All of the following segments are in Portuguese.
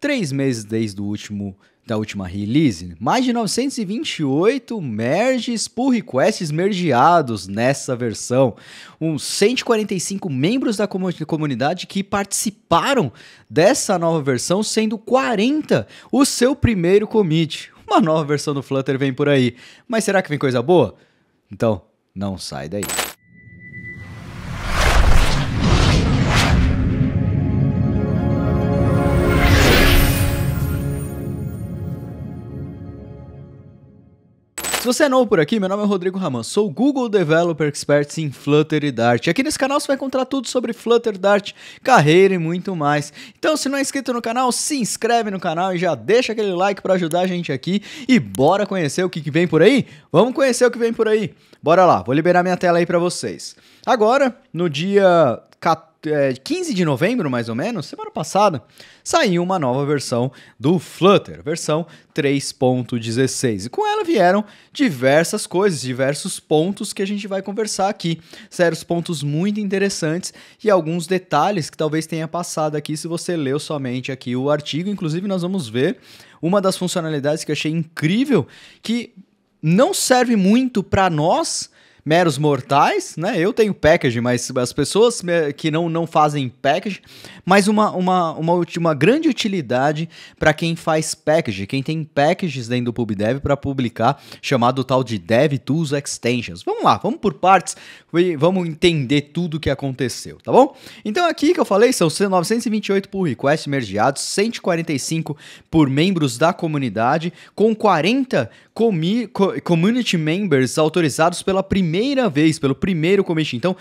três meses desde o último da última release. Mais de 928 merges pull requests mergeados nessa versão. Uns 145 membros da comunidade que participaram dessa nova versão, sendo 40 o seu primeiro commit. Uma nova versão do Flutter vem por aí. Mas será que vem coisa boa? Então, não sai daí. você é novo por aqui, meu nome é Rodrigo Raman, sou Google Developer Expert em Flutter e Dart. aqui nesse canal você vai encontrar tudo sobre Flutter, Dart, carreira e muito mais. Então, se não é inscrito no canal, se inscreve no canal e já deixa aquele like para ajudar a gente aqui e bora conhecer o que, que vem por aí? Vamos conhecer o que vem por aí. Bora lá, vou liberar minha tela aí para vocês. Agora, no dia 14 é, 15 de novembro, mais ou menos, semana passada, saiu uma nova versão do Flutter, versão 3.16. E com ela vieram diversas coisas, diversos pontos que a gente vai conversar aqui. Sérios pontos muito interessantes e alguns detalhes que talvez tenha passado aqui se você leu somente aqui o artigo. Inclusive, nós vamos ver uma das funcionalidades que eu achei incrível, que não serve muito para nós meros mortais, né? Eu tenho package, mas as pessoas eh, que não, não fazem package, mas uma, uma, uma, uma grande utilidade para quem faz package, quem tem packages dentro do PubDev para publicar, chamado tal de Dev Tools Extensions. Vamos lá, vamos por partes e vamos entender tudo o que aconteceu, tá bom? Então aqui que eu falei são 928 por request mergeados, 145 por membros da comunidade, com 40 comi, community members autorizados pela primeira primeira vez, pelo primeiro commit. Então,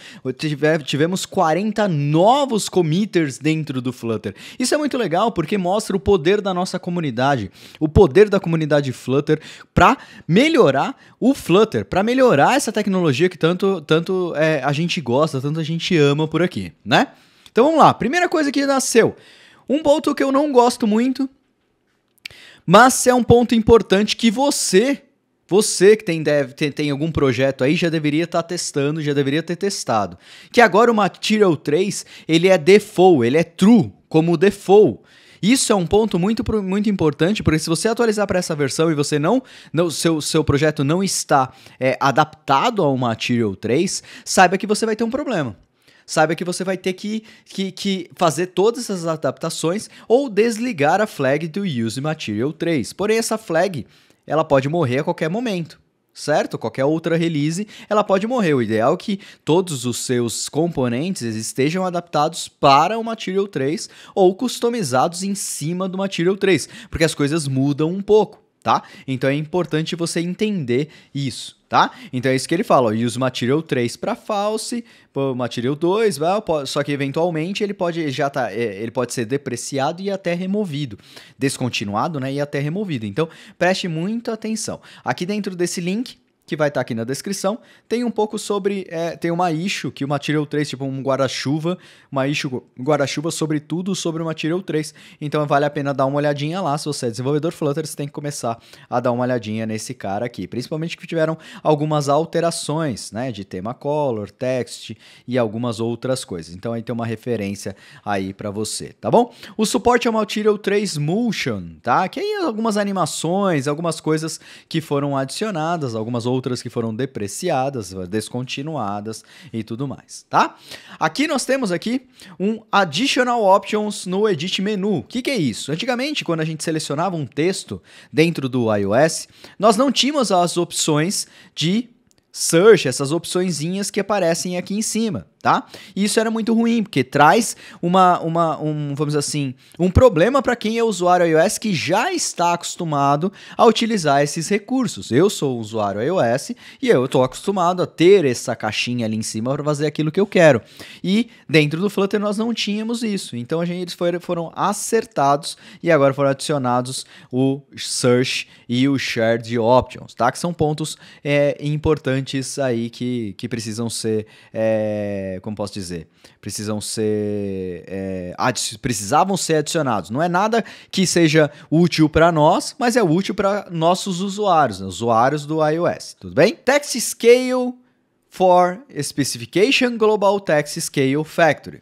tivemos 40 novos committers dentro do Flutter. Isso é muito legal porque mostra o poder da nossa comunidade, o poder da comunidade Flutter para melhorar o Flutter, para melhorar essa tecnologia que tanto, tanto é, a gente gosta, tanto a gente ama por aqui, né? Então vamos lá, primeira coisa que nasceu. Um ponto que eu não gosto muito, mas é um ponto importante que você você que tem, deve, tem, tem, algum projeto aí já deveria estar tá testando, já deveria ter testado. Que agora o Material 3, ele é default, ele é true, como default. Isso é um ponto muito, muito importante, porque se você atualizar para essa versão e você não, não seu, seu projeto não está é, adaptado ao Material 3, saiba que você vai ter um problema saiba que você vai ter que, que, que, fazer todas essas adaptações ou desligar a flag do Use Material 3. Porém, essa flag ela pode morrer a qualquer momento certo? Qualquer outra release, ela pode morrer. O ideal é que todos os seus componentes estejam adaptados para o Material 3 ou customizados em cima do Material 3, porque as coisas mudam um pouco, tá? Então é importante você entender isso tá? Então é isso que ele fala, ó, use material 3 para false, material 2, só que eventualmente ele pode já tá, é, ele pode ser depreciado e até removido, descontinuado, né, e até removido. Então, preste muita atenção. Aqui dentro desse link que vai estar tá aqui na descrição, tem um pouco sobre. É, tem uma issue, que o Material 3, tipo um guarda-chuva, uma issue guarda-chuva sobre tudo sobre o Material 3. Então vale a pena dar uma olhadinha lá. Se você é desenvolvedor Flutter, você tem que começar a dar uma olhadinha nesse cara aqui. Principalmente que tiveram algumas alterações, né? De tema color, text e algumas outras coisas. Então aí tem uma referência aí para você, tá bom? O suporte ao Material 3 Motion, tá? Que aí algumas animações, algumas coisas que foram adicionadas, algumas outras outras que foram depreciadas, descontinuadas e tudo mais, tá? Aqui nós temos aqui um Additional Options no Edit Menu. O que, que é isso? Antigamente, quando a gente selecionava um texto dentro do iOS, nós não tínhamos as opções de search, essas opçõezinhas que aparecem aqui em cima tá? E isso era muito ruim, porque traz uma, uma um, vamos assim, um problema para quem é usuário iOS que já está acostumado a utilizar esses recursos. Eu sou usuário iOS e eu estou acostumado a ter essa caixinha ali em cima para fazer aquilo que eu quero. E dentro do Flutter nós não tínhamos isso, então a gente, eles foram, foram acertados e agora foram adicionados o Search e o Shared Options, tá? Que são pontos é, importantes aí que, que precisam ser... É, é, como posso dizer, precisam ser, é, precisavam ser adicionados. Não é nada que seja útil para nós, mas é útil para nossos usuários, né? usuários do iOS, tudo bem? Text Scale for Specification Global Text Scale Factory.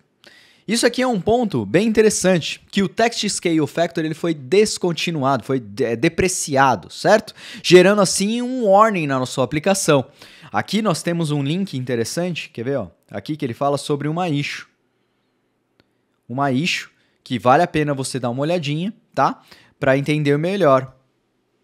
Isso aqui é um ponto bem interessante, que o Text Scale factory ele foi descontinuado, foi de é, depreciado, certo? Gerando assim um warning na sua aplicação. Aqui nós temos um link interessante, quer ver? Ó? Aqui que ele fala sobre uma ISHO. Uma ISHO que vale a pena você dar uma olhadinha, tá? Para entender melhor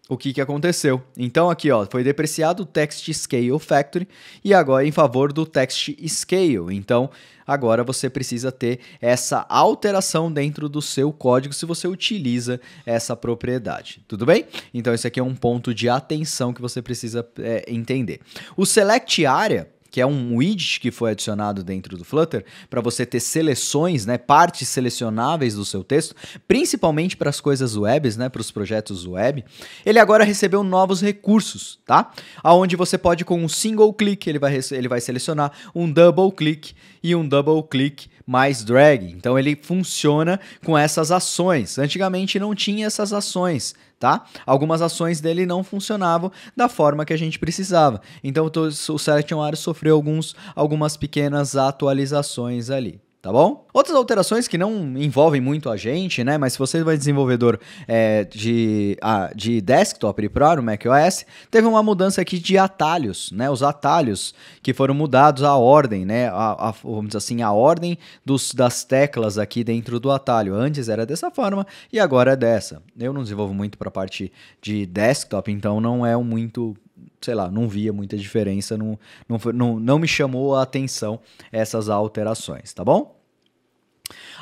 o que, que aconteceu. Então aqui ó, foi depreciado o Text Scale Factory e agora em favor do Text Scale. Então agora você precisa ter essa alteração dentro do seu código se você utiliza essa propriedade. Tudo bem? Então, esse aqui é um ponto de atenção que você precisa é, entender. O select área que é um widget que foi adicionado dentro do Flutter para você ter seleções, né, partes selecionáveis do seu texto, principalmente para as coisas webs, né, para os projetos web. Ele agora recebeu novos recursos, tá? Aonde você pode com um single click, ele vai ele vai selecionar um double click e um double click mais drag. Então ele funciona com essas ações. Antigamente não tinha essas ações, tá? Algumas ações dele não funcionavam da forma que a gente precisava. Então o Selection Ares sofreu alguns, algumas pequenas atualizações ali tá bom? Outras alterações que não envolvem muito a gente, né? Mas se você vai é desenvolvedor é, de, ah, de desktop e pro no macOS, teve uma mudança aqui de atalhos, né? Os atalhos que foram mudados a ordem, né? A, a, vamos dizer assim, a ordem dos, das teclas aqui dentro do atalho. Antes era dessa forma e agora é dessa. Eu não desenvolvo muito para a parte de desktop, então não é um muito sei lá, não via muita diferença, não, não, não, não me chamou a atenção essas alterações, tá bom?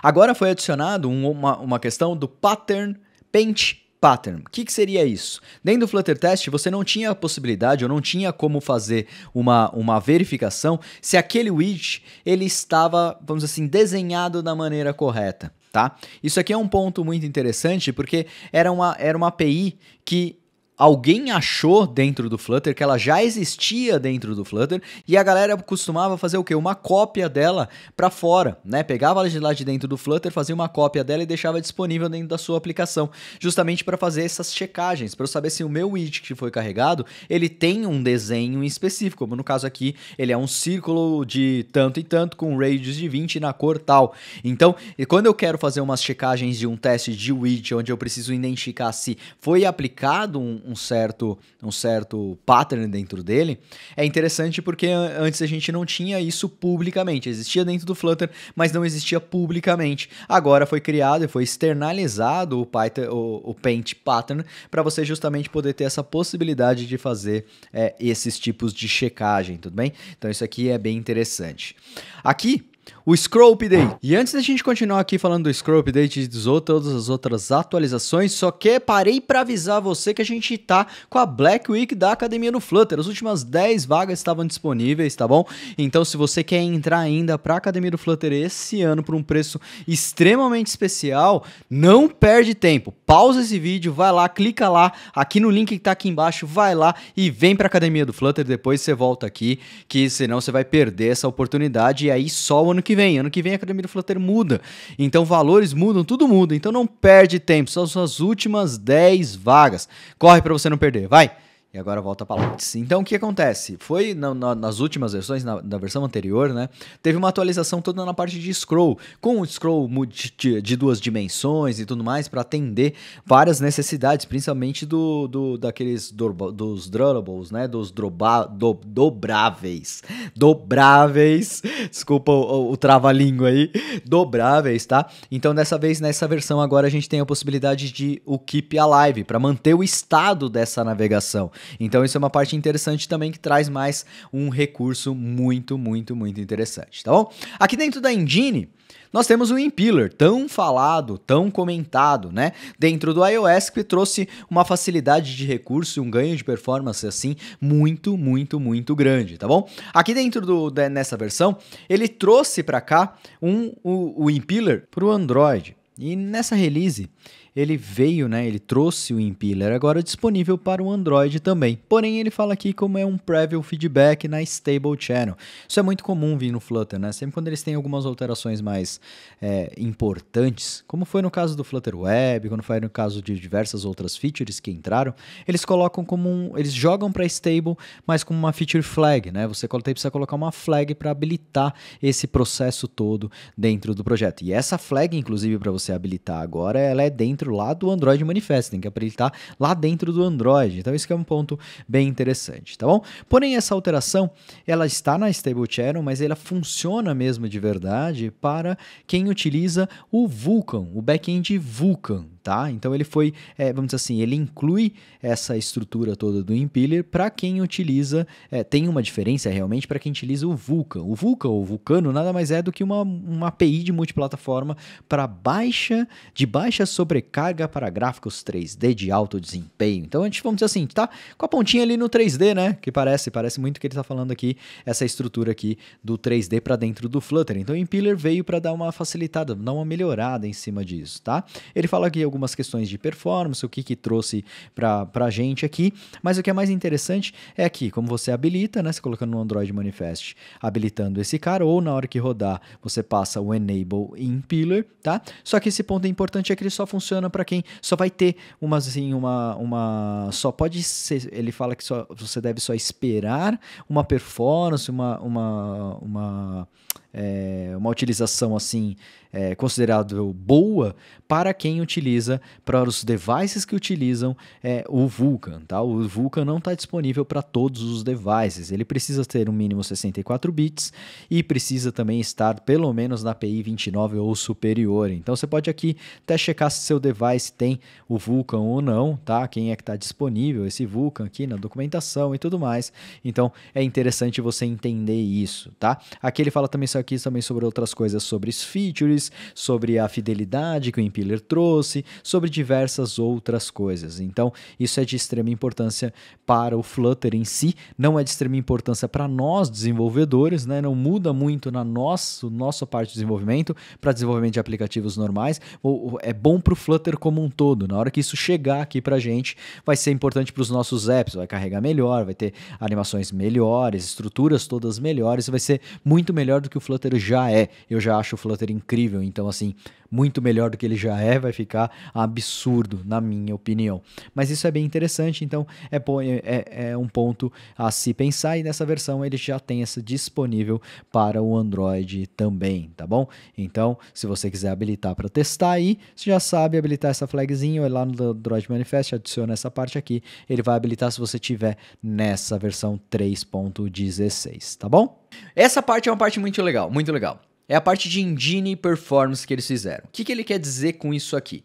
Agora foi adicionado uma, uma questão do pattern paint pattern. O que, que, seria isso? Dentro do Flutter Test, você não tinha a possibilidade ou não tinha como fazer uma, uma verificação se aquele widget ele estava, vamos dizer assim, desenhado da maneira correta. Tá? Isso aqui é um ponto muito interessante porque era uma, era uma API que alguém achou dentro do Flutter, que ela já existia dentro do Flutter, e a galera costumava fazer o quê? Uma cópia dela para fora, né? Pegava ela de lá de dentro do Flutter, fazia uma cópia dela e deixava disponível dentro da sua aplicação, justamente para fazer essas checagens, para eu saber se o meu widget que foi carregado, ele tem um desenho específico, como no caso aqui, ele é um círculo de tanto e tanto com radius de 20 na cor tal. Então, quando eu quero fazer umas checagens de um teste de widget onde eu preciso identificar se foi aplicado um um certo, um certo pattern dentro dele, é interessante porque antes a gente não tinha isso publicamente. Existia dentro do Flutter, mas não existia publicamente. Agora foi criado e foi externalizado o, Python, o, o Paint Pattern para você justamente poder ter essa possibilidade de fazer é, esses tipos de checagem, tudo bem? Então isso aqui é bem interessante. Aqui o Scroll Update. E antes da gente continuar aqui falando do Scroll Update e todas as outras atualizações, só que parei para avisar você que a gente tá com a Black Week da Academia no Flutter. As últimas 10 vagas estavam disponíveis, tá bom? Então se você quer entrar ainda para Academia do Flutter esse ano por um preço extremamente especial, não perde tempo. Pausa esse vídeo, vai lá, clica lá, aqui no link que tá aqui embaixo, vai lá e vem para Academia do Flutter, depois você volta aqui, que senão você vai perder essa oportunidade e aí só o ano ano que vem. Ano que vem a Academia do Flutter muda. Então valores mudam, tudo muda. Então não perde tempo. São as suas últimas 10 vagas. Corre para você não perder. Vai! E agora volta para lá. Então, o que acontece? Foi na, na, nas últimas versões, na, na, versão anterior, né? Teve uma atualização toda na parte de scroll, com o scroll de, de duas dimensões e tudo mais, para atender várias necessidades, principalmente do, do daqueles do, dos drawables, né? Dos droba, do, dobráveis. Dobráveis. Desculpa o, o, o trava-língua aí. Dobráveis, tá? Então, dessa vez, nessa versão agora, a gente tem a possibilidade de o Keep Alive, para manter o estado dessa navegação. Então isso é uma parte interessante também que traz mais um recurso muito, muito, muito interessante, tá bom? Aqui dentro da engine, nós temos o Impeller, tão falado, tão comentado, né? Dentro do iOS que trouxe uma facilidade de recurso e um ganho de performance assim muito, muito, muito grande, tá bom? Aqui dentro do da, nessa versão, ele trouxe para cá um o, o Impeller para o Android. E nessa release ele veio, né, ele trouxe o Impeller agora disponível para o Android também. Porém, ele fala aqui como é um preview feedback na Stable Channel. Isso é muito comum vir no Flutter, né? Sempre quando eles têm algumas alterações mais é, importantes, como foi no caso do Flutter Web, quando foi no caso de diversas outras features que entraram, eles colocam como um, eles jogam para Stable, mas como uma feature flag, né? Você precisa colocar uma flag para habilitar esse processo todo dentro do projeto. E essa flag, inclusive, para você habilitar agora, ela é dentro dentro lá do Android Manifest, tem que apertar lá dentro do Android. Então isso que é um ponto bem interessante, tá bom? Porém essa alteração, ela está na Stable Channel, mas ela funciona mesmo de verdade para quem utiliza o Vulkan, o backend Vulkan, tá? Então ele foi, é, vamos dizer assim, ele inclui essa estrutura toda do impeller para quem utiliza, é, tem uma diferença realmente para quem utiliza o Vulkan. O Vulkan ou Vulcano nada mais é do que uma, uma API de multiplataforma para baixa, de baixa sobrecarga para gráficos 3D de alto desempenho. Então a gente, vamos dizer assim, tá com a pontinha ali no 3D, né? Que parece, parece muito que ele está falando aqui, essa estrutura aqui do 3D para dentro do Flutter. Então o impeller veio para dar uma facilitada, dar uma melhorada em cima disso, tá? Ele fala que algumas questões de performance, o que, que trouxe para a gente aqui. Mas o que é mais interessante é aqui, como você habilita, né? Você colocando no Android Manifest, habilitando esse cara, ou na hora que rodar, você passa o Enable in Pillar, tá? Só que esse ponto é importante é que ele só funciona para quem só vai ter uma, assim, uma, uma. Só pode ser. Ele fala que só, você deve só esperar uma performance, uma. uma, uma é, uma utilização assim é, considerável boa para quem utiliza, para os devices que utilizam é, o Vulkan. Tá? O Vulkan não está disponível para todos os devices. Ele precisa ter um mínimo 64 bits e precisa também estar pelo menos na API 29 ou superior. Então você pode aqui até checar se seu device tem o Vulkan ou não, tá? Quem é que está disponível esse Vulkan aqui na documentação e tudo mais. Então é interessante você entender isso, tá? Aqui ele fala também isso aqui também sobre outras coisas, sobre os features sobre a fidelidade que o Impiller trouxe, sobre diversas outras coisas. Então, isso é de extrema importância para o Flutter em si, não é de extrema importância para nós desenvolvedores, né? não muda muito na nossa parte de desenvolvimento, para desenvolvimento de aplicativos normais, ou, é bom para o Flutter como um todo. Na hora que isso chegar aqui para a gente, vai ser importante para os nossos apps, vai carregar melhor, vai ter animações melhores, estruturas todas melhores, vai ser muito melhor do que o Flutter já é. Eu já acho o Flutter incrível então, assim, muito melhor do que ele já é, vai ficar absurdo, na minha opinião. Mas isso é bem interessante, então é, é, é, é um ponto a se pensar. E nessa versão ele já tem essa disponível para o Android também, tá bom? Então, se você quiser habilitar para testar aí, você já sabe habilitar essa flagzinha, lá no Android Manifest, adiciona essa parte aqui, ele vai habilitar se você tiver nessa versão 3.16, tá bom? Essa parte é uma parte muito legal, muito legal é a parte de engine performance que eles fizeram. O que, que ele quer dizer com isso aqui?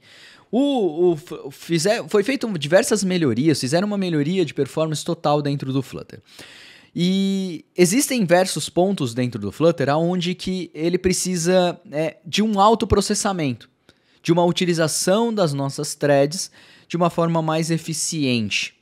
O, o, fizer, foi feito diversas melhorias, fizeram uma melhoria de performance total dentro do Flutter. E existem diversos pontos dentro do Flutter onde que ele precisa é, de um autoprocessamento, de uma utilização das nossas threads de uma forma mais eficiente.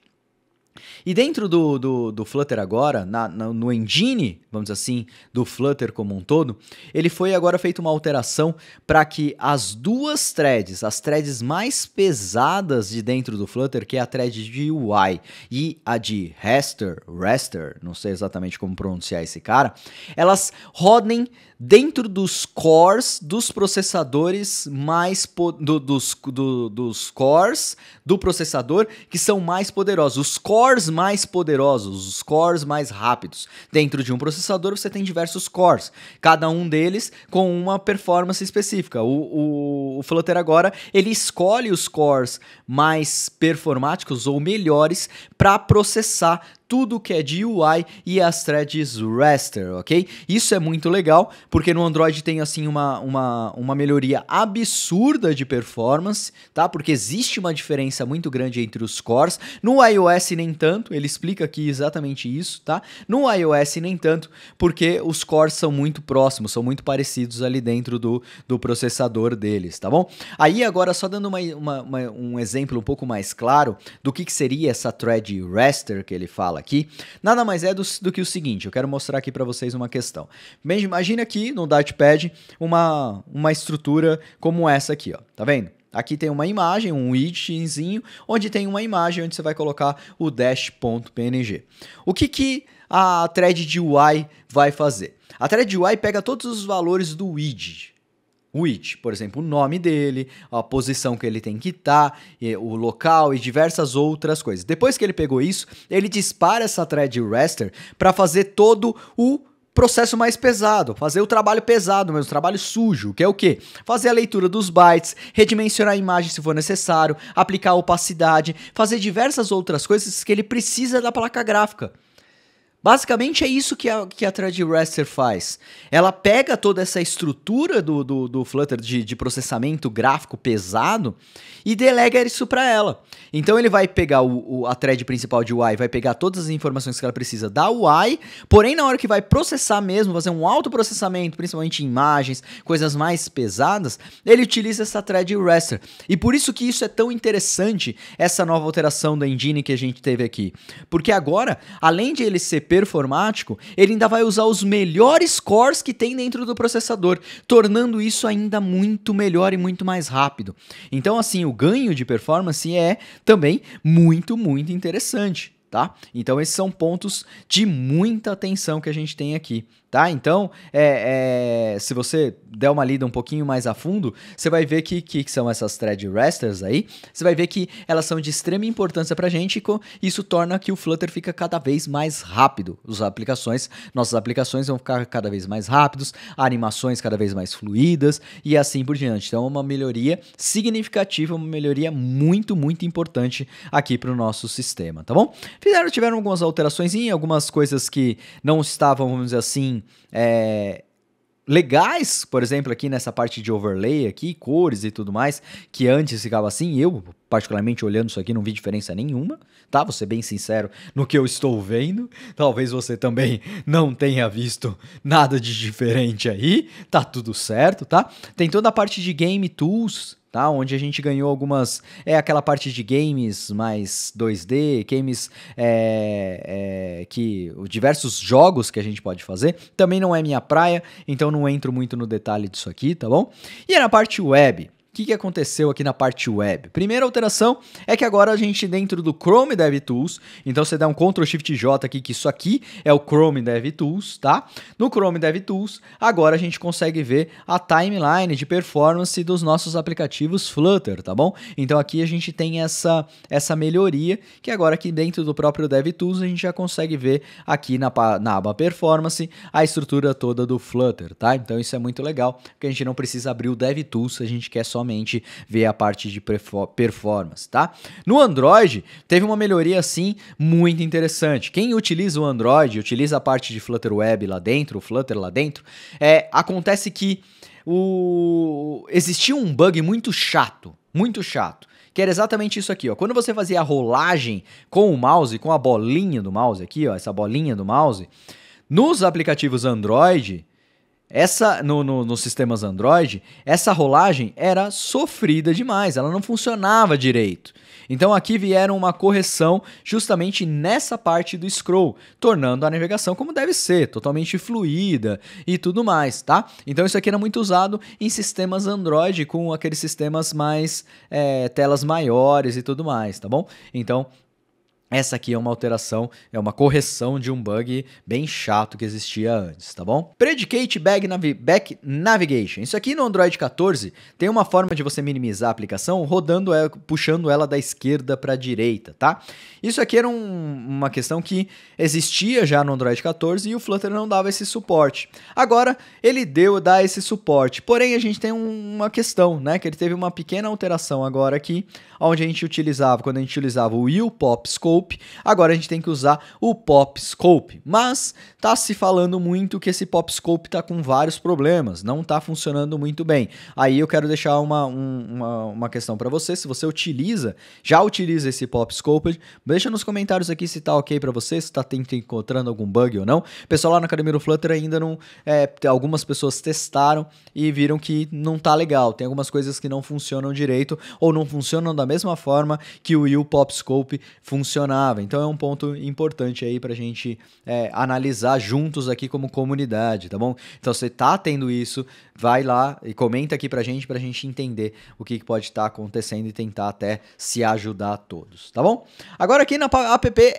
E dentro do, do, do Flutter agora, na, na, no engine, vamos dizer assim, do Flutter como um todo, ele foi agora feito uma alteração para que as duas threads, as threads mais pesadas de dentro do Flutter, que é a thread de UI e a de Raster, Raster, não sei exatamente como pronunciar esse cara, elas rodem dentro dos cores dos processadores mais do, dos, do, dos cores do processador que são mais poderosos, os cores mais poderosos, os cores mais rápidos. Dentro de um processador você tem diversos cores, cada um deles com uma performance específica. O, o, o Flutter agora ele escolhe os cores mais performáticos ou melhores para processar tudo que é de UI e as threads raster, ok? Isso é muito legal, porque no Android tem assim uma, uma, uma melhoria absurda de performance, tá? Porque existe uma diferença muito grande entre os cores. No iOS nem tanto, ele explica aqui exatamente isso, tá? No iOS nem tanto, porque os cores são muito próximos, são muito parecidos ali dentro do, do processador deles, tá bom? Aí agora só dando uma, uma, uma um exemplo um pouco mais claro do que, que seria essa thread raster que ele fala aqui, nada mais é do, do que o seguinte, eu quero mostrar aqui para vocês uma questão. Bem, imagina aqui no Dartpad uma, uma estrutura como essa aqui, ó, tá vendo? Aqui tem uma imagem, um widgetzinho, onde tem uma imagem onde você vai colocar o dash.png. O que, que a thread de UI vai fazer? A thread UI pega todos os valores do widget, Which, por exemplo, o nome dele, a posição que ele tem que tá, estar, o local e diversas outras coisas. Depois que ele pegou isso, ele dispara essa thread raster para fazer todo o processo mais pesado, fazer o trabalho pesado mesmo, o trabalho sujo, que é o quê? Fazer a leitura dos bytes, redimensionar a imagem se for necessário, aplicar opacidade, fazer diversas outras coisas que ele precisa da placa gráfica. Basicamente é isso que a, que a raster faz. Ela pega toda essa estrutura do, do, do Flutter de, de, processamento gráfico pesado e delega isso para ela. Então ele vai pegar o, o, a thread principal de UI, vai pegar todas as informações que ela precisa da UI, porém na hora que vai processar mesmo, fazer um autoprocessamento, principalmente imagens, coisas mais pesadas, ele utiliza essa thread raster. E por isso que isso é tão interessante, essa nova alteração da engine que a gente teve aqui. Porque agora, além de ele ser performático, ele ainda vai usar os melhores cores que tem dentro do processador, tornando isso ainda muito melhor e muito mais rápido. Então, assim, o ganho de performance é também muito, muito interessante. Tá? Então, esses são pontos de muita atenção que a gente tem aqui tá? Então, é, é, se você der uma lida um pouquinho mais a fundo, você vai ver que, que, são essas thread resters aí, você vai ver que elas são de extrema importância a gente e isso torna que o Flutter fica cada vez mais rápido. As aplicações, nossas aplicações vão ficar cada vez mais rápidos, animações cada vez mais fluídas e assim por diante. Então, é uma melhoria significativa, uma melhoria muito, muito importante aqui para o nosso sistema, tá bom? Fizeram, tiveram algumas alterações, algumas coisas que não estavam, vamos dizer assim, é, legais, por exemplo, aqui nessa parte de overlay aqui, cores e tudo mais, que antes ficava assim, eu particularmente olhando isso aqui não vi diferença nenhuma, tá? Vou ser bem sincero no que eu estou vendo, talvez você também não tenha visto nada de diferente aí, tá tudo certo, tá? Tem toda a parte de game tools, tá? Onde a gente ganhou algumas. É aquela parte de games mais 2D, games é, é, que. diversos jogos que a gente pode fazer. Também não é minha praia, então não entro muito no detalhe disso aqui, tá bom? E é na parte web. O que, que aconteceu aqui na parte web? Primeira alteração é que agora a gente dentro do Chrome DevTools, então você dá um Ctrl Shift J aqui, que isso aqui é o Chrome DevTools, tá? No Chrome DevTools, agora a gente consegue ver a timeline de performance dos nossos aplicativos Flutter, tá bom? Então aqui a gente tem essa, essa melhoria, que agora aqui dentro do próprio DevTools a gente já consegue ver aqui na, na aba Performance a estrutura toda do Flutter, tá? Então isso é muito legal, porque a gente não precisa abrir o DevTools, a gente quer só somente vê a parte de performance, tá? No Android, teve uma melhoria assim muito interessante. Quem utiliza o Android, utiliza a parte de Flutter Web lá dentro, o Flutter lá dentro, é, acontece que o existia um bug muito chato, muito chato que era exatamente isso aqui, ó. Quando você fazia a rolagem com o mouse, com a bolinha do mouse aqui, ó, essa bolinha do mouse, nos aplicativos Android, essa no, no, nos sistemas Android, essa rolagem era sofrida demais, ela não funcionava direito. Então aqui vieram uma correção justamente nessa parte do scroll, tornando a navegação como deve ser, totalmente fluida e tudo mais, tá? Então isso aqui era muito usado em sistemas Android com aqueles sistemas mais é, telas maiores e tudo mais, tá bom? Então essa aqui é uma alteração, é uma correção de um bug bem chato que existia antes, tá bom? Predicate Back, Navi Back Navigation. Isso aqui no Android 14 tem uma forma de você minimizar a aplicação rodando ela, puxando ela da esquerda para a direita, tá? Isso aqui era um, uma questão que existia já no Android 14 e o Flutter não dava esse suporte. Agora ele deu dá esse suporte. Porém a gente tem um, uma questão, né, que ele teve uma pequena alteração agora aqui, onde a gente utilizava, quando a gente utilizava o will pop scope Scope, agora a gente tem que usar o Pop Scope. Mas tá se falando muito que esse Pop Scope tá com vários problemas, não tá funcionando muito bem. Aí eu quero deixar uma, um, uma, uma questão para você, se você utiliza, já utiliza esse Pop Scope, deixa nos comentários aqui se tá ok para você, se tá tentando encontrando algum bug ou não. Pessoal lá na Academia do Flutter ainda não, é, algumas pessoas testaram e viram que não tá legal, tem algumas coisas que não funcionam direito ou não funcionam da mesma forma que o Pop Scope funciona funcionava. Então é um ponto importante aí para a gente é, analisar juntos aqui como comunidade, tá bom? Então você tá tendo isso, vai lá e comenta aqui para a gente para a gente entender o que, que pode estar tá acontecendo e tentar até se ajudar a todos, tá bom? Agora aqui na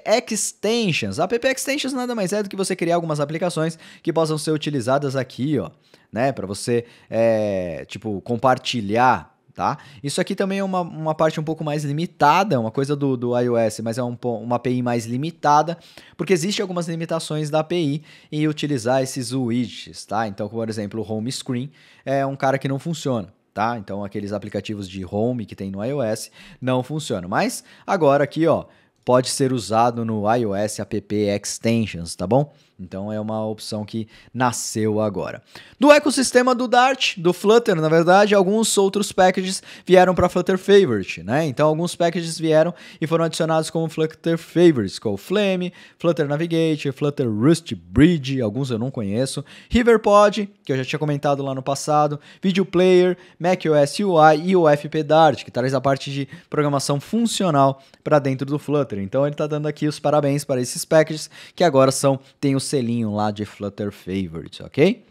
app extensions, app extensions nada mais é do que você criar algumas aplicações que possam ser utilizadas aqui, ó, né? Para você é, tipo compartilhar tá? Isso aqui também é uma, uma parte um pouco mais limitada, uma coisa do, do iOS, mas é um, uma API mais limitada, porque existem algumas limitações da API em utilizar esses widgets, tá? Então, por exemplo, o home screen é um cara que não funciona. Tá? Então aqueles aplicativos de home que tem no iOS não funcionam. Mas agora aqui, ó, pode ser usado no iOS App Extensions, tá bom? Então é uma opção que nasceu agora. Do ecossistema do Dart, do Flutter, na verdade, alguns outros packages vieram para Flutter Favorite, né? Então alguns packages vieram e foram adicionados como Flutter Favorites, como Flame, Flutter Navigate, Flutter Rust Bridge, alguns eu não conheço, Riverpod, que eu já tinha comentado lá no passado, Video Player, macOS UI e o FP Dart, que traz a parte de programação funcional para dentro do Flutter. Então ele está dando aqui os parabéns para esses packages que agora são têm o selinho lá de Flutter Favorites, ok?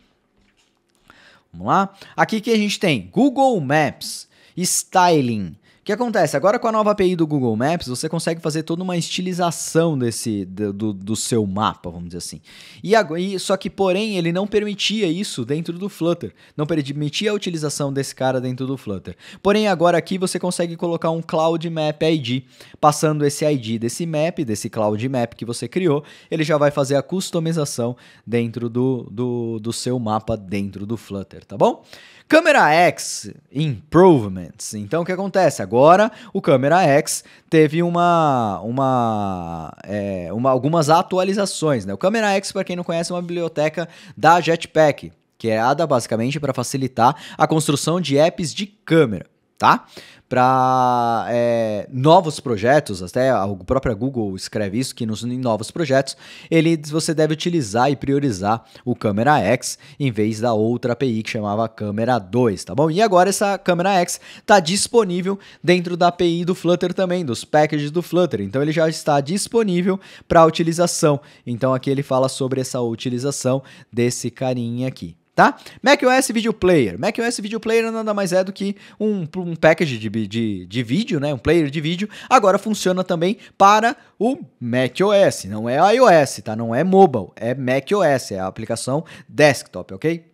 Vamos lá. Aqui que a gente tem Google Maps, Styling, o que acontece? Agora com a nova API do Google Maps, você consegue fazer toda uma estilização desse do, do seu mapa, vamos dizer assim. E, e só que, porém, ele não permitia isso dentro do Flutter. Não permitia a utilização desse cara dentro do Flutter. Porém, agora aqui você consegue colocar um Cloud Map ID, passando esse ID desse map, desse Cloud Map que você criou, ele já vai fazer a customização dentro do, do, do seu mapa dentro do Flutter, tá bom? Câmera X Improvements. Então, o que acontece? agora, o Camera X teve uma, uma, é, uma algumas atualizações. Né? O Camera X, para quem não conhece, é uma biblioteca da Jetpack, que é basicamente para facilitar a construção de apps de câmera tá? Para é, novos projetos, até a própria Google escreve isso, que nos, em novos projetos, ele, você deve utilizar e priorizar o Câmera X em vez da outra API que chamava Câmera 2, tá bom? E agora essa Câmera X está disponível dentro da API do Flutter também, dos packages do Flutter, então ele já está disponível para utilização. Então aqui ele fala sobre essa utilização desse carinha aqui tá? macOS Video Player. macOS Video Player nada mais é do que um, um package de, de, de vídeo, né? Um player de vídeo. Agora funciona também para o macOS. Não é iOS, tá? Não é mobile, é macOS, é a aplicação desktop, ok?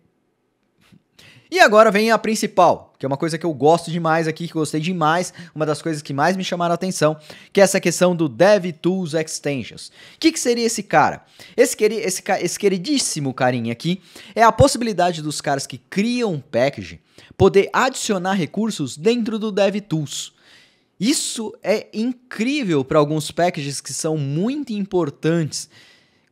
E agora vem a principal, que é uma coisa que eu gosto demais aqui, que gostei demais, uma das coisas que mais me chamaram a atenção, que é essa questão do DevTools Extensions. O que, que, seria esse cara? Esse, queri, esse, esse queridíssimo carinha aqui é a possibilidade dos caras que criam um package poder adicionar recursos dentro do DevTools. Isso é incrível para alguns packages que são muito importantes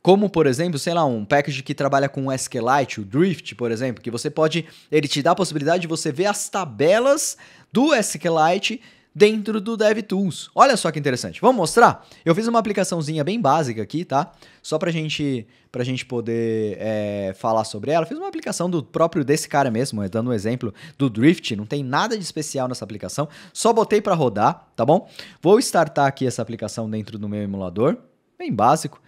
como, por exemplo, sei lá, um package que trabalha com o SQLite, o Drift, por exemplo, que você pode. Ele te dá a possibilidade de você ver as tabelas do SQLite dentro do DevTools. Olha só que interessante. Vamos mostrar? Eu fiz uma aplicaçãozinha bem básica aqui, tá? Só pra gente, pra gente poder é, falar sobre ela. Fiz uma aplicação do próprio desse cara mesmo, é, dando um exemplo do Drift. Não tem nada de especial nessa aplicação. Só botei pra rodar, tá bom? Vou startar aqui essa aplicação dentro do meu emulador. Bem básico.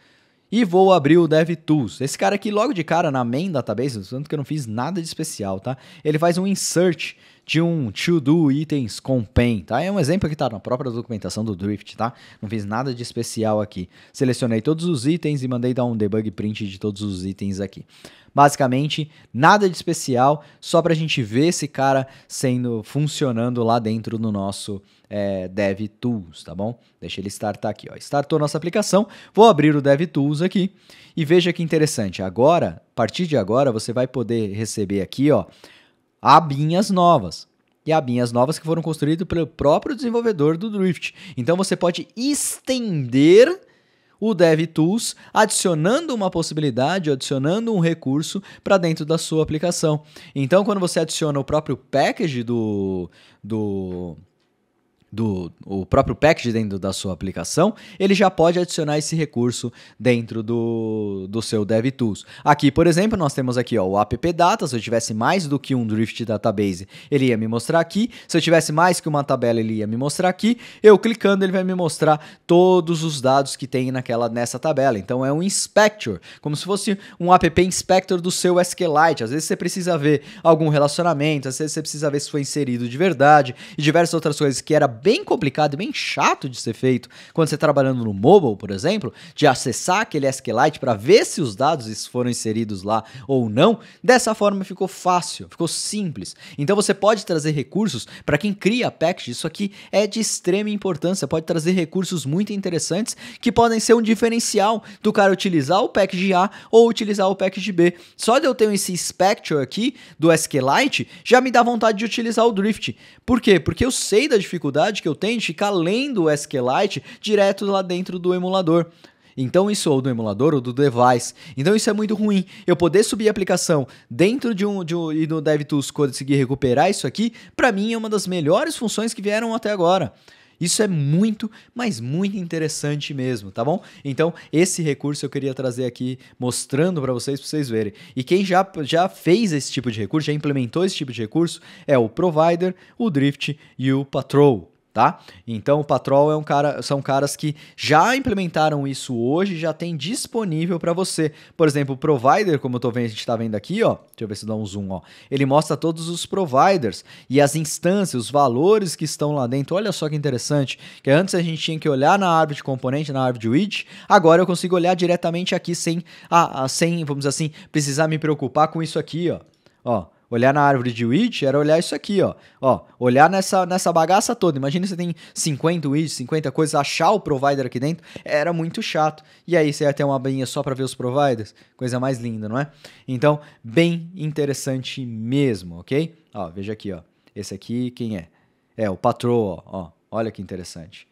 E vou abrir o DevTools. Esse cara aqui, logo de cara, na main database, tanto que eu não fiz nada de especial, tá? Ele faz um insert de um to-do itens com pen, tá? É um exemplo que está na própria documentação do Drift, tá? Não fiz nada de especial aqui. Selecionei todos os itens e mandei dar um debug print de todos os itens aqui. Basicamente, nada de especial, só para a gente ver esse cara sendo funcionando lá dentro no nosso é, eh, DevTools, tá bom? Deixa ele startar aqui, ó. Startou nossa aplicação, vou abrir o DevTools aqui e veja que interessante. Agora, a partir de agora, você vai poder receber aqui, ó, abinhas novas. E abinhas novas que foram construídas pelo próprio desenvolvedor do Drift. Então você pode estender o DevTools, adicionando uma possibilidade, adicionando um recurso para dentro da sua aplicação. Então, quando você adiciona o próprio package do, do do o próprio package dentro da sua aplicação, ele já pode adicionar esse recurso dentro do, do seu DevTools. Aqui, por exemplo, nós temos aqui ó, o app data, se eu tivesse mais do que um Drift Database, ele ia me mostrar aqui. Se eu tivesse mais que uma tabela, ele ia me mostrar aqui. Eu clicando, ele vai me mostrar todos os dados que tem naquela nessa tabela. Então é um inspector, como se fosse um app inspector do seu SQLite. Às vezes você precisa ver algum relacionamento, às vezes você precisa ver se foi inserido de verdade e diversas outras coisas que era bem complicado e bem chato de ser feito quando você está trabalhando no mobile, por exemplo, de acessar aquele SQLite para ver se os dados foram inseridos lá ou não. Dessa forma ficou fácil, ficou simples. Então você pode trazer recursos para quem cria package, isso aqui é de extrema importância, pode trazer recursos muito interessantes que podem ser um diferencial do cara utilizar o package A ou utilizar o package B. Só de eu ter esse Spectre aqui do SQLite já me dá vontade de utilizar o Drift. Por quê? Porque eu sei da dificuldade que eu tenho de ficar lendo o SQLite direto lá dentro do emulador. Então isso ou do emulador ou do device. Então isso é muito ruim. Eu poder subir a aplicação dentro de um, de um e no DevTools conseguir recuperar isso aqui, para mim é uma das melhores funções que vieram até agora. Isso é muito, mas muito interessante mesmo, tá bom? Então, esse recurso eu queria trazer aqui mostrando para vocês, para vocês verem. E quem já, já fez esse tipo de recurso, já implementou esse tipo de recurso, é o Provider, o Drift e o Patrol tá? Então o Patrol é um cara, são caras que já implementaram isso hoje, já tem disponível para você. Por exemplo, o provider, como eu tô vendo, a gente está vendo aqui, ó, deixa eu ver se dá um zoom, ó. Ele mostra todos os providers e as instâncias, os valores que estão lá dentro. Olha só que interessante, que antes a gente tinha que olhar na árvore de componente, na árvore de widget, agora eu consigo olhar diretamente aqui sem, a, ah, a ah, sem, vamos dizer assim, precisar me preocupar com isso aqui, ó. Ó, Olhar na árvore de weed era olhar isso aqui, ó. Ó, olhar nessa, nessa bagaça toda. Imagina você tem 50 weeds, 50 coisas, achar o provider aqui dentro era muito chato. E aí você ia ter uma banhinha só para ver os providers? Coisa mais linda, não é? Então, bem interessante mesmo, ok? Ó, veja aqui, ó. Esse aqui, quem é? É, o patrol, ó. Olha que interessante.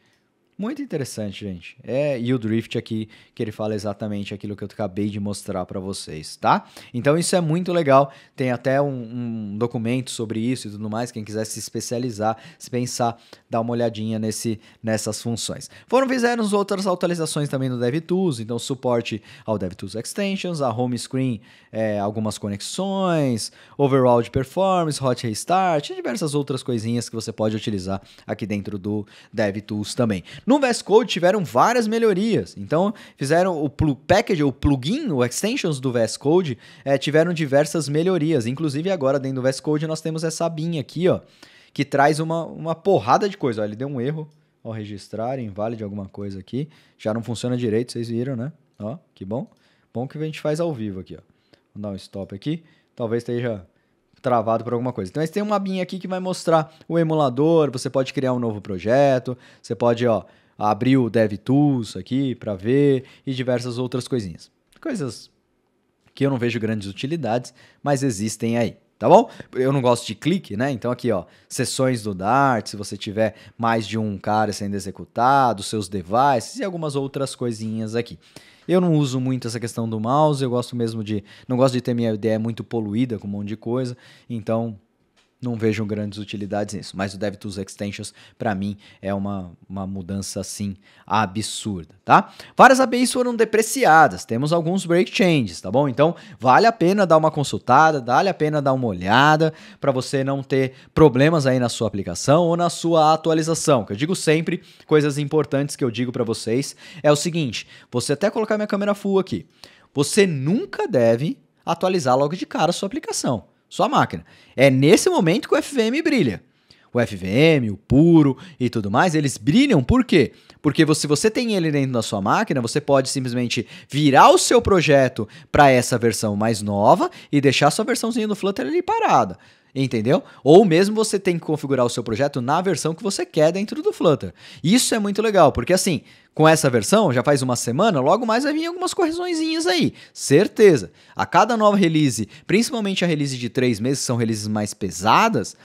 Muito interessante, gente. É, e o Drift aqui, que ele fala exatamente aquilo que eu acabei de mostrar para vocês, tá? Então isso é muito legal. Tem até um, um, documento sobre isso e tudo mais. Quem quiser se especializar, se pensar, dá uma olhadinha nesse, nessas funções. Foram fizeram outras atualizações também no DevTools, então suporte ao DevTools Extensions, a home screen, é, algumas conexões, overall de performance, hot restart e diversas outras coisinhas que você pode utilizar aqui dentro do DevTools também. No VS Code tiveram várias melhorias. Então, fizeram o package, o plugin, o extensions do VS Code, é, tiveram diversas melhorias. Inclusive, agora dentro do VS Code nós temos essa binha aqui, ó, que traz uma, uma porrada de coisa. Ó, ele deu um erro ao registrar, inválido alguma coisa aqui. Já não funciona direito, vocês viram, né? Ó, que bom. Bom que a gente faz ao vivo aqui, ó. Vou dar um stop aqui. Talvez esteja travado por alguma coisa. Então tem uma abinha aqui que vai mostrar o emulador, você pode criar um novo projeto, você pode ó, abrir o DevTools aqui para ver e diversas outras coisinhas. Coisas que eu não vejo grandes utilidades, mas existem aí. Tá bom? Eu não gosto de clique, né? Então aqui, ó, sessões do Dart, se você tiver mais de um cara sendo executado, seus devices e algumas outras coisinhas aqui. Eu não uso muito essa questão do mouse, eu gosto mesmo de. Não gosto de ter minha ideia muito poluída com um monte de coisa. Então, não vejo grandes utilidades nisso. Mas o DevTools Extensions, para mim, é uma, uma mudança, assim, absurda, tá? Várias APIs foram depreciadas, temos alguns break changes, tá bom? Então, vale a pena dar uma consultada, vale a pena dar uma olhada para você não ter problemas aí na sua aplicação ou na sua atualização. Que eu digo sempre, coisas importantes que eu digo para vocês, é o seguinte, você até colocar minha câmera full aqui, você nunca deve atualizar logo de cara a sua aplicação sua máquina. É nesse momento que o FVM brilha. O FVM, o puro e tudo mais, eles brilham por quê? Porque se você tem ele dentro da sua máquina, você pode simplesmente virar o seu projeto para essa versão mais nova e deixar sua versãozinha do Flutter ali parada entendeu? Ou mesmo você tem que configurar o seu projeto na versão que você quer dentro do Flutter. Isso é muito legal, porque assim, com essa versão, já faz uma semana, logo mais vai vir algumas correçõezinhas aí, certeza. A cada nova release, principalmente a release de três meses, são releases mais pesadas,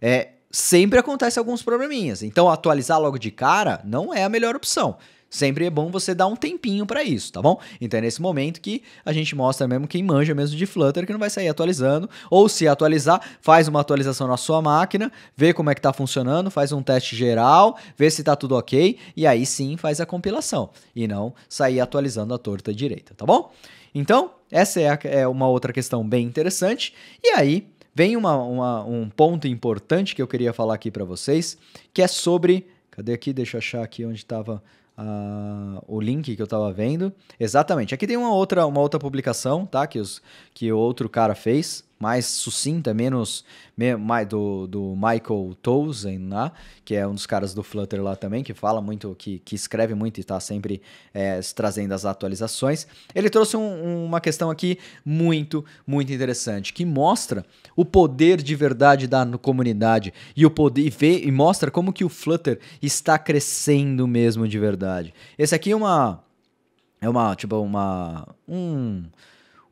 é, sempre acontece alguns probleminhas. Então atualizar logo de cara não é a melhor opção sempre é bom você dar um tempinho para isso, tá bom? Então é nesse momento que a gente mostra mesmo quem manja mesmo de Flutter, que não vai sair atualizando, ou se atualizar, faz uma atualização na sua máquina, vê como é que tá funcionando, faz um teste geral, vê se tá tudo ok, e aí sim faz a compilação, e não sair atualizando a torta direita, tá bom? Então, essa é, a, é uma outra questão bem interessante, e aí vem uma, uma, um ponto importante que eu queria falar aqui para vocês, que é sobre... Cadê aqui? Deixa eu achar aqui onde estava Uh, o link que eu estava vendo. Exatamente. Aqui tem uma outra, uma outra publicação, tá? Que, os, que outro cara fez mais sucinta, menos me, mais do, do Michael Towson né? que é um dos caras do Flutter lá também, que fala muito, que, que escreve muito e está sempre é, trazendo as atualizações. Ele trouxe um, uma questão aqui muito, muito interessante, que mostra o poder de verdade da comunidade e o poder e, vê, e mostra como que o Flutter está crescendo mesmo de verdade. Esse aqui é uma é uma tipo uma um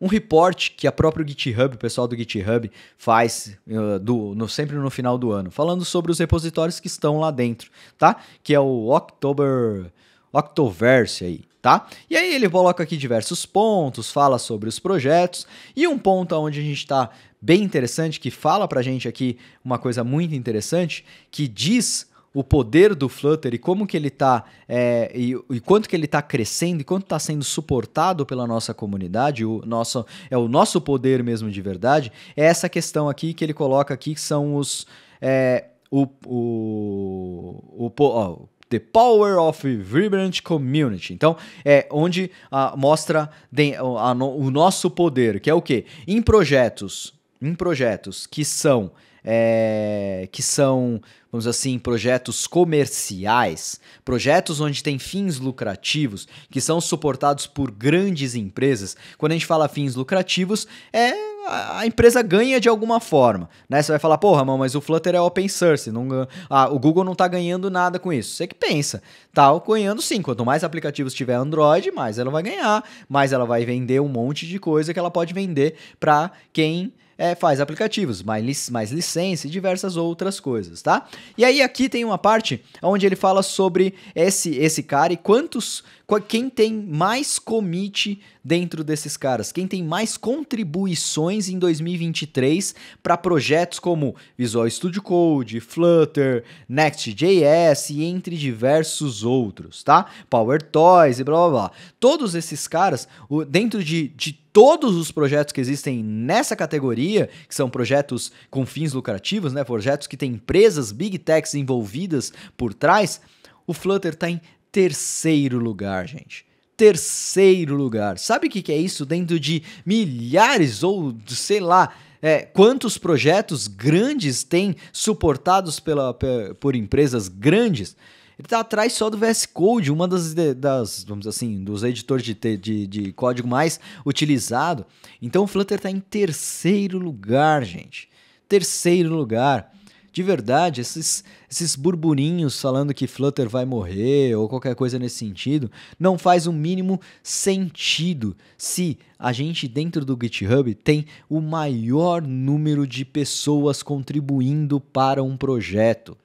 um report que a própria GitHub, o pessoal do GitHub, faz uh, do, no, sempre no final do ano, falando sobre os repositórios que estão lá dentro, tá? Que é o October, Octoverse aí, tá? E aí ele coloca aqui diversos pontos, fala sobre os projetos, e um ponto onde a gente está bem interessante, que fala pra gente aqui uma coisa muito interessante, que diz o poder do Flutter e como que ele está é, e, e, quanto que ele está crescendo e quanto está sendo suportado pela nossa comunidade, o nosso é o nosso poder mesmo de verdade, é essa questão aqui que ele coloca aqui que são os é, o, o, o The Power of Vibrant Community. Então, é onde mostra de, a, a, o nosso poder, que é o quê? Em projetos, em projetos que são é, que são vamos dizer assim, projetos comerciais, projetos onde tem fins lucrativos, que são suportados por grandes empresas. Quando a gente fala fins lucrativos, é a empresa ganha de alguma forma. Né? Você vai falar, porra, mano, mas o Flutter é open source. Não, ah, o Google não está ganhando nada com isso. Você que pensa. Tá ganhando sim. Quanto mais aplicativos tiver Android, mais ela vai ganhar. Mais ela vai vender um monte de coisa que ela pode vender para quem é, faz aplicativos, mais, mais licença e diversas outras coisas, tá? E aí aqui tem uma parte onde ele fala sobre esse, esse cara e quantos quem tem mais commit dentro desses caras, quem tem mais contribuições em 2023 para projetos como Visual Studio Code, Flutter, Next.js e entre diversos outros, tá? Power Toys e blá blá blá. Todos esses caras, dentro de, de todos os projetos que existem nessa categoria, que são projetos com fins lucrativos, né? Projetos que têm empresas, big techs envolvidas por trás, o Flutter está em terceiro lugar, gente. Terceiro lugar. Sabe o que é isso dentro de milhares ou sei lá. É, quantos projetos grandes tem suportados pela, por empresas grandes? Ele está atrás só do VS Code, uma das, das vamos assim, dos editores de, de, de código mais utilizado. Então o Flutter está em terceiro lugar, gente. Terceiro lugar de verdade, esses, esses burburinhos falando que Flutter vai morrer ou qualquer coisa nesse sentido, não faz o um mínimo sentido se a gente dentro do GitHub tem o maior número de pessoas contribuindo para um projeto.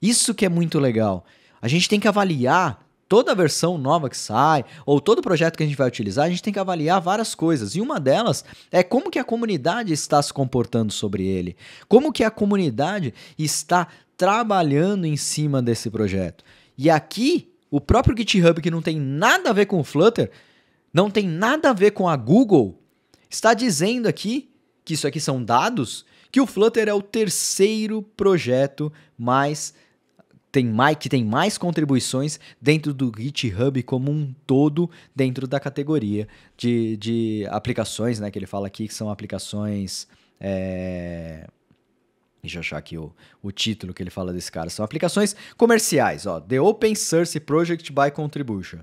Isso que é muito legal. A gente tem que avaliar toda versão nova que sai, ou todo projeto que a gente vai utilizar, a gente tem que avaliar várias coisas. E uma delas é como que a comunidade está se comportando sobre ele. Como que a comunidade está trabalhando em cima desse projeto. E aqui, o próprio GitHub, que não tem nada a ver com o Flutter, não tem nada a ver com a Google, está dizendo aqui que isso aqui são dados, que o Flutter é o terceiro projeto mais tem mais, que tem mais contribuições dentro do GitHub como um todo, dentro da categoria de, de aplicações, né? Que ele fala aqui que são aplicações. É... Deixa eu achar aqui o, o título que ele fala desse cara. São aplicações comerciais, ó. The Open Source Project by Contribution.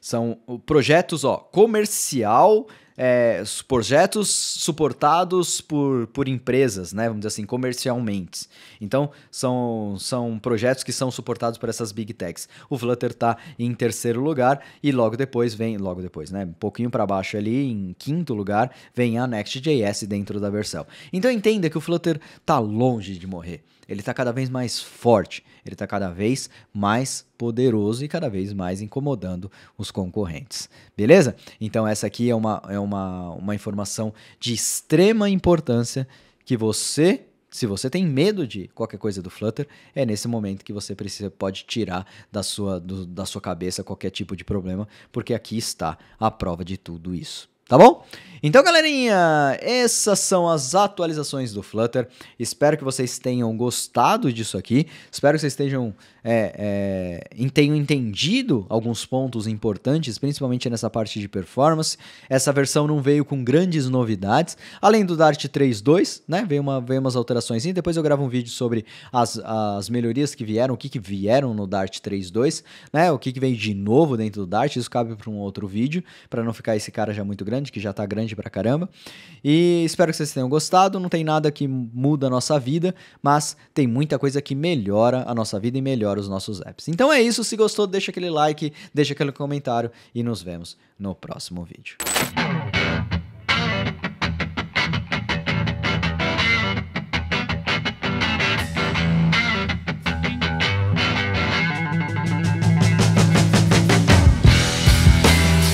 São projetos, ó, comercial é, projetos suportados por, por empresas, né? Vamos dizer assim, comercialmente. Então, são, são projetos que são suportados por essas big techs. O Flutter está em terceiro lugar e logo depois vem, logo depois, né? Um pouquinho para baixo ali, em quinto lugar, vem a Next.js dentro da versão. Então entenda que o Flutter está longe de morrer ele está cada vez mais forte, ele está cada vez mais poderoso e cada vez mais incomodando os concorrentes. Beleza? Então, essa aqui é uma, é uma, uma informação de extrema importância que você se você tem medo de qualquer coisa do Flutter, é nesse momento que você precisa, pode tirar da sua, do, da sua cabeça qualquer tipo de problema, porque aqui está a prova de tudo isso tá bom? Então, galerinha, essas são as atualizações do Flutter. Espero que vocês tenham gostado disso aqui. Espero que vocês estejam, é, é, tenham entendido alguns pontos importantes, principalmente nessa parte de performance. Essa versão não veio com grandes novidades, além do Dart 3.2, né? Veio, uma, veio umas alterações. E depois eu gravo um vídeo sobre as, as melhorias que vieram, o que, que vieram no Dart 3.2, né? O que, que veio de novo dentro do Dart. Isso cabe para um outro vídeo, para não ficar esse cara já muito grande grande, que já tá grande pra caramba. E espero que vocês tenham gostado. Não tem nada que muda a nossa vida, mas tem muita coisa que melhora a nossa vida e melhora os nossos apps. Então é isso. Se gostou, deixa aquele like, deixa aquele comentário e nos vemos no próximo vídeo.